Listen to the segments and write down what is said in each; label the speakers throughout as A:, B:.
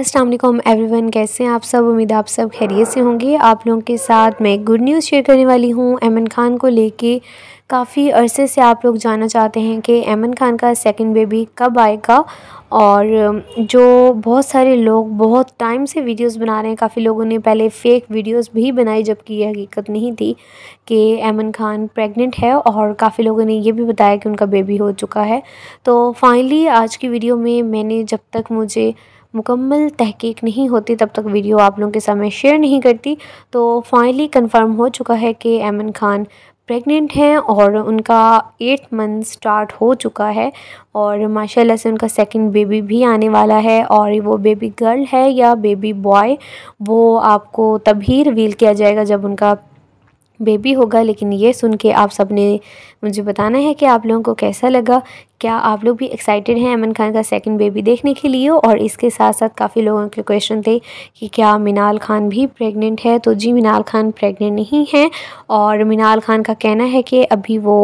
A: Aslam every one कैसे हैं आप सब उम्मीद आप सब खैरियत से होंगे आप लोगों के साथ मैं गुड न्यूज़ शेयर करने वाली हूँ अमन खान को लेके काफ़ी अरसे से आप लोग जानना चाहते हैं कि अमन खान का सेकंड बेबी कब आएगा और जो बहुत सारे लोग बहुत टाइम से वीडियोस बना रहे हैं काफ़ी लोगों ने पहले फ़ेक वीडियोस भी बनाई जबकि ये हकीकत नहीं थी कि अमन खान प्रेग्नेंट है और काफ़ी लोगों ने ये भी बताया कि उनका बेबी हो चुका है तो फाइनली आज की वीडियो में मैंने जब तक मुझे मुकम्मल तहकीक नहीं होती तब तक वीडियो आप लोगों के सामने शेयर नहीं करती तो फाइनली कंफर्म हो चुका है कि एमन खान प्रेग्नेंट हैं और उनका एट मंथ स्टार्ट हो चुका है और माशाल्लाह से उनका सेकंड बेबी भी आने वाला है और वो बेबी गर्ल है या बेबी बॉय वो आपको तभी रिवील किया जाएगा जब उनका बेबी होगा लेकिन ये सुन के आप सब ने मुझे बताना है कि आप लोगों को कैसा लगा क्या आप लोग भी एक्साइटेड हैं अमन खान का सेकंड बेबी देखने के लिए और इसके साथ साथ काफ़ी लोगों के क्वेश्चन थे कि क्या मिनाल खान भी प्रेग्नेंट है तो जी मिनाल खान प्रेग्नेंट नहीं है और मिनाल खान का कहना है कि अभी वो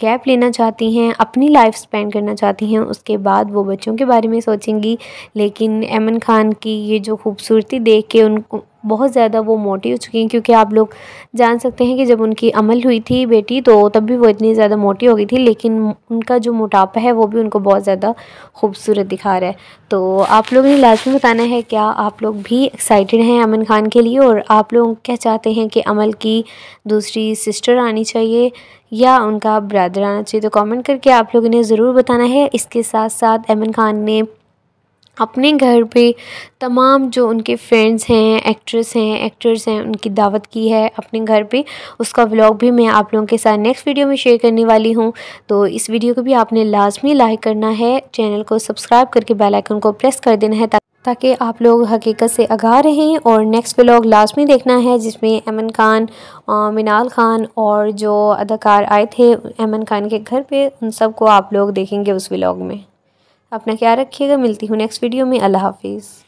A: गैप लेना चाहती हैं अपनी लाइफ स्पेंड करना चाहती हैं उसके बाद वो बच्चों के बारे में सोचेंगी लेकिन अमन खान की ये जो खूबसूरती देख के उनको बहुत ज़्यादा वो मोटी हो चुकी हैं क्योंकि आप लोग जान सकते हैं कि जब उनकी अमल हुई थी बेटी तो तब भी वो इतनी ज़्यादा मोटी हो गई थी लेकिन उनका जो मोटापा है वो भी उनको बहुत ज़्यादा खूबसूरत दिखा रहा है तो आप लोगों ने लाजमी बताना है क्या आप लोग भी एक्साइटेड हैं अमन खान के लिए और आप लोग क्या चाहते हैं कि अमल की दूसरी सिस्टर आनी चाहिए या उनका ब्रदर आना चाहिए तो कमेंट करके आप लोगों ने ज़रूर बताना है इसके साथ साथ अमन खान ने अपने घर पे तमाम जो उनके फ्रेंड्स हैं एक्ट्रेस हैं एक्टर्स हैं उनकी दावत की है अपने घर पे उसका व्लॉग भी मैं आप लोगों के साथ नेक्स्ट वीडियो में शेयर करने वाली हूँ तो इस वीडियो को भी आपने लाजमी लाइक करना है चैनल को सब्सक्राइब करके बेल आइकन को प्रेस कर देना है ताकि आप लोग हकीकत से आगा रहें और नेक्स्ट व्लॉग लाजमी देखना है जिसमें अमन खान मिनाल खान और जो अदाकार आए थे अमन खान के घर पे उन सबको आप लोग देखेंगे उस व्लॉग में अपना ख्याल रखिएगा मिलती हूँ नेक्स्ट वीडियो में अल्लाह हाफिज़